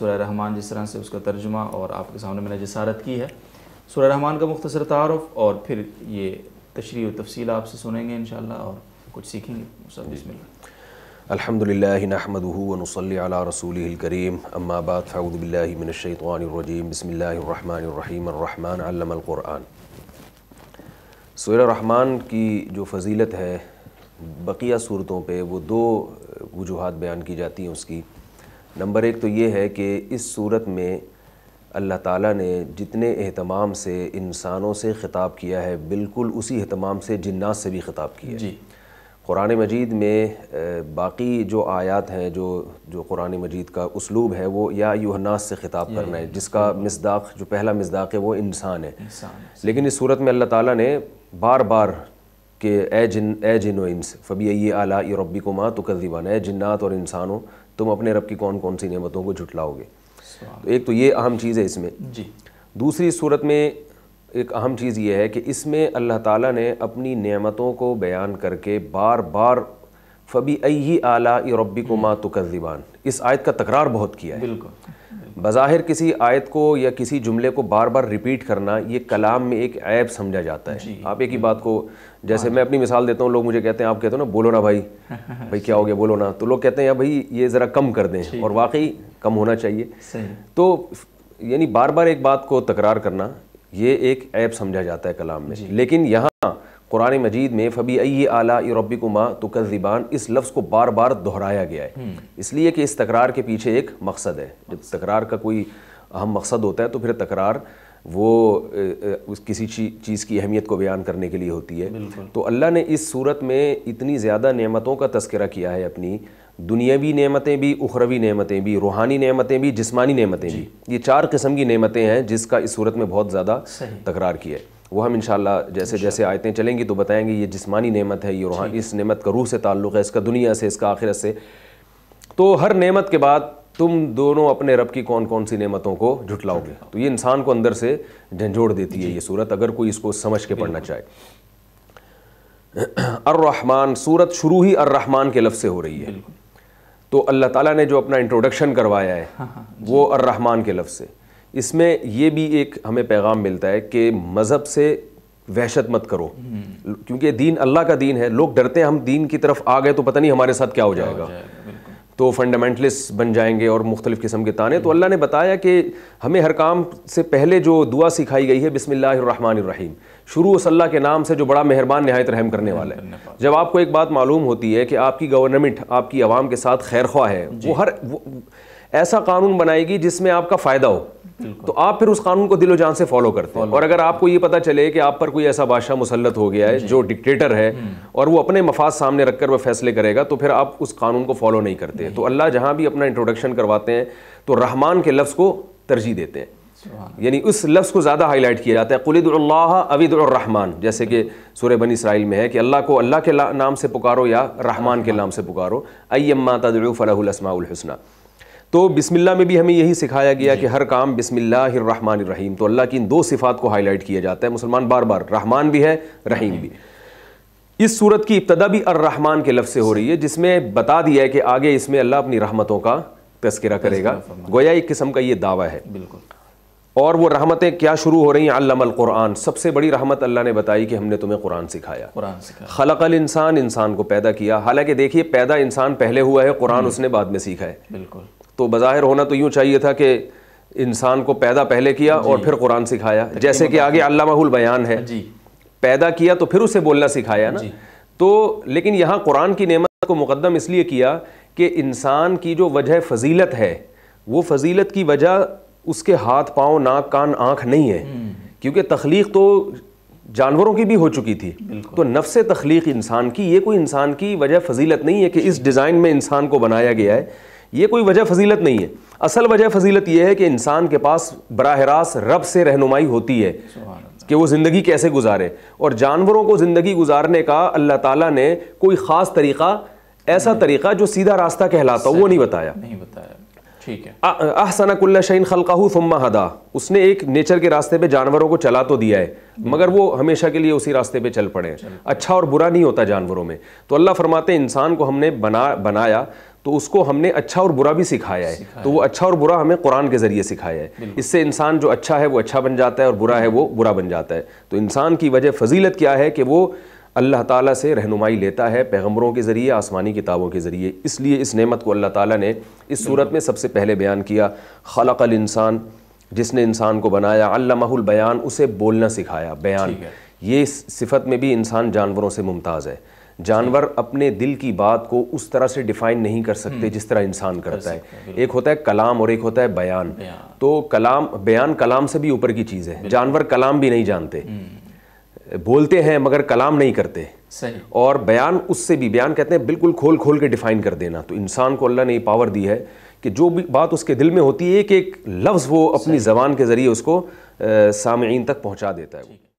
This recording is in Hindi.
सुरह रहमान जिस तरह से उसका तर्जुमा और आपके सामने मैंने जसारत की है सुरह रहमान का मुख्तर तारफ़ और फिर ये तशरी व तफसील आपसे सुनेंगे इन और कुछ सीखेंगे सब इसमें अल्हम्दुलिल्लाह नहमदुहु व नसल्ली अला रसूलिहिल करीम अम्मा बाद फऊदु बिल्लाहि मिनश की जो फजीलत है बकिया सूरतों पर वो दो वजूहत बयान की जाती हैं उसकी नंबर एक तो ये है कि इस सूरत में अल्लाह ताला ने जितने अहतमाम से इंसानों से ख़िताब किया है बिल्कुल उसी अहतमाम से जन्नात से भी ख़िताब किया जी कुरान मजीद में बाकी जो आयात हैं जो जो कुरान मजीद का उसलूब है वो या युहनास से ख़िताब करना है जिसका मजदाक जो पहला मजदाक है वो इंसान है लेकिन इस सूरत में अल्लाह ताला ने बार बार के ए जिन ए जिनो इंस फ़बी आला रबी को माँ तो ए जिन्नात और इंसानों तुम अपने रब की कौन कौन सी नियमतों को झुटलाओगे तो एक तो ये अहम चीज़ है इसमें जी दूसरी सूरत में एक अहम चीज़ ये है कि इसमें अल्लाह ताला ने अपनी नियमतों को बयान करके बार बार फ़बी अई आला रबी को मा हम्म। तो इस आयत का तकरार बहुत किया है बिल्कुल बज़ाहिर किसी आयत को या किसी जुमले को बार बार रिपीट करना ये कलाम में एक ऐब समझा जाता है आप एक ही बात को जैसे मैं अपनी मिसाल देता हूँ लोग मुझे कहते हैं आप कहते हो ना बोलो ना भाई भाई क्या हो गया बोलो ना तो लोग कहते हैं यार भाई ये ज़रा कम कर दें और वाकई कम होना चाहिए तो यानी बार बार एक बात को तकरार करना ये एक ऐप समझा जाता है कलाम में लेकिन यहाँ कुरान मजीद में फ़बी अई आला रबिकुमा तुकज़िबान इस लफ्ज़ को बार बार दोहराया गया है हम्म। इसलिए कि इस तकरार के पीछे एक मकसद है जब तकरार का कोई अहम मकसद होता है तो फिर तकरार वो उस किसी चीज़ की अहमियत को बयान करने के लिए होती है तो अल्लाह ने इस सूरत में इतनी ज़्यादा नेमतों का तस्करा किया है अपनी दुनियावी नेमतें भी उखरवी नेमतें भी रूहानी नेमतें भी जिस्मानी नेमतें भी ये चार किस्म की नेमतें हैं जिसका इस सूरत में बहुत ज़्यादा तकरार किया है वो हम इंशाल्लाह जैसे जैसे आयतें चलेंगी तो बताएंगे ये जिस्मानी नेमत है ये रूहानी इस नेमत का रूह से ताल्लुक़ है इसका दुनिया से इसका आखिरत से तो हर नेमत के बाद तुम दोनों अपने रब की कौन कौन सी नेमतों को झुटलाओगे तो ये इंसान को अंदर से झंझोड़ देती है ये सूरत अगर कोई इसको समझ के पढ़ना चाहे अर्रहमान सूरत शुरू ही अर्रहमान के लफ्ज़ से हो रही है तो अल्लाह ताला ने जो अपना इंट्रोडक्शन करवाया है हाँ, हाँ, वो अर्रहमान के लफ्ज़ से इसमें ये भी एक हमें पैगाम मिलता है कि मज़हब से वहशत मत करो हम्म। क्योंकि दीन अल्लाह का दीन है लोग डरते हैं हम दीन की तरफ आ गए तो पता नहीं हमारे साथ क्या हो जाएगा, जाएगा। तो फंडामेंटलिस्ट बन जाएंगे और मुख्तलिफ़ किस्म के ताने तो हम्म। अल्लाह ने बताया कि हमें हर काम से पहले जो दुआ सिखाई गई है बिसमीम शुरू उस अल्लाह के नाम से जो बड़ा मेहरबान नहायत रहम करने वाला है जब आपको एक बात मालूम होती है कि आपकी गवर्नमेंट आपकी आवाम के साथ खैरख्वा है वो हर ऐसा कानून बनाएगी जिसमें आपका फ़ायदा हो तो आप फिर उस कानून को दिलो जान से फॉलो करते हैं और अगर आपको ये पता चले कि आप पर कोई ऐसा बादशाह मुसलत हो गया है जो डिक्टेटर है हम्म। और वो अपने मफाद सामने रखकर वह फैसले करेगा तो फिर आप उस कानून को फॉलो नहीं करते तो अल्लाह जहाँ भी अपना इंट्रोडक्शन करवाते हैं तो रहमान के लफ्ज़ को तरजीह देते हैं यानी उस लफ्ज़ को ज़्यादा हाईलाइट किया जाता है कुलदुल्ला अविदुररहमान जैसे कि सूर्य बनी इसराइल में है कि अल्लाह को अल्लाह के नाम से पुकारो या रहमान के नाम से पुकारो अयम्मा तदफ़लासमाउलहसना तो बिस्मिल्लाह में भी हमें यही सिखाया गया कि हर काम बिस्मिल्लाहमान तो अल्लाह की इन दो सिफात को हाईलाइट किया जाता है मुसलमान बार बार रहमान भी है रहीम भी इस सूरत की इब्तदा भी अर्रहमान के लफ्ज़ से हो रही है जिसमें बता दिया है कि आगे इसमें अल्लाह अपनी रहमतों का तस्करा करेगा गोया एक किस्म का ये दावा है बिल्कुल और वो रहमतें क्या शुरू हो रही हैं अल्लामल कुरान सबसे बड़ी रहमत अल्लाह ने बताई कि हमने तुम्हें कुरान सिखाया कुरान सिखाया खलकल इंसान इंसान को पैदा किया हालांकि देखिए पैदा इंसान पहले हुआ है कुरान हम्म। उसने बाद में सीखा है बिल्कुल तो बज़ाहिर होना तो यूँ चाहिए था कि इंसान को पैदा पहले किया और फिर कुरान सिखाया जैसे कि आगे अल्लाहुल बयान है पैदा किया तो फिर उसे बोलना सिखाया ना तो लेकिन यहाँ कुरान की नेमत को मुकदम इसलिए किया कि इंसान की जो वजह फजीलत है वो फजीलत की वजह उसके हाथ पाँव नाक कान आँख नहीं है हम्म। क्योंकि तख्लीक तो जानवरों की भी हो चुकी थी तो नफ्स तख्लीक इंसान की ये कोई इंसान की वजह फजीलत नहीं है कि इस डिज़ाइन में इंसान को बनाया गया है ये कोई वजह फजीलत नहीं है असल वजह फजीलत यह है कि इंसान के पास बरह रास्त रब से रहनुमाई होती है कि वो ज़िंदगी कैसे गुजारे और जानवरों को ज़िंदगी गुजारने का अल्लाह ताला ने कोई ख़ास तरीक़ा ऐसा तरीक़ा जो सीधा रास्ता कहलाता हो वो नहीं बताया नहीं बताया ठीक है अहसना कुल्ला शहीन खलकाहू हदा उसने एक नेचर के रास्ते पे जानवरों को चला तो दिया है मगर वो हमेशा के लिए उसी रास्ते पे चल पड़े हैं अच्छा और बुरा नहीं होता जानवरों में तो अल्लाह फरमाते इंसान को हमने बना बनाया तो उसको हमने अच्छा और बुरा भी सिखाया है तो वो अच्छा और बुरा हमें कुरान के ज़रिए सिखाया है इससे इंसान जो अच्छा है वो अच्छा बन जाता है और बुरा है वो बुरा बन जाता है तो इंसान की वजह फजीलत क्या है कि वो अल्लाह ताला से रहनुमाई लेता है पैगम्बरों के ज़रिए आसमानी किताबों के ज़रिए इसलिए इस नेमत को अल्लाह ताला ने इस सूरत में सबसे पहले बयान किया खलकल इंसान जिसने इंसान को बनाया अल्लाहुल बयान उसे बोलना सिखाया बयान ये सिफत में भी इंसान जानवरों से मुमताज़ है जानवर अपने दिल की बात को उस तरह से डिफाइन नहीं कर सकते हम्म। जिस तरह इंसान करता है एक होता है कलाम और एक होता है बयान तो कलाम बयान कलाम से भी ऊपर की चीज़ है जानवर कलाम भी नहीं जानते हम्म। बोलते हैं मगर कलाम नहीं करते सही और बयान उससे भी बयान कहते हैं बिल्कुल खोल खोल के डिफाइन कर देना तो इंसान को अल्लाह ने ये पावर दी है कि जो भी बात उसके दिल में होती है एक एक लफ्ज़ वो अपनी ज़बान के ज़रिए उसको सामयीन तक पहुँचा देता है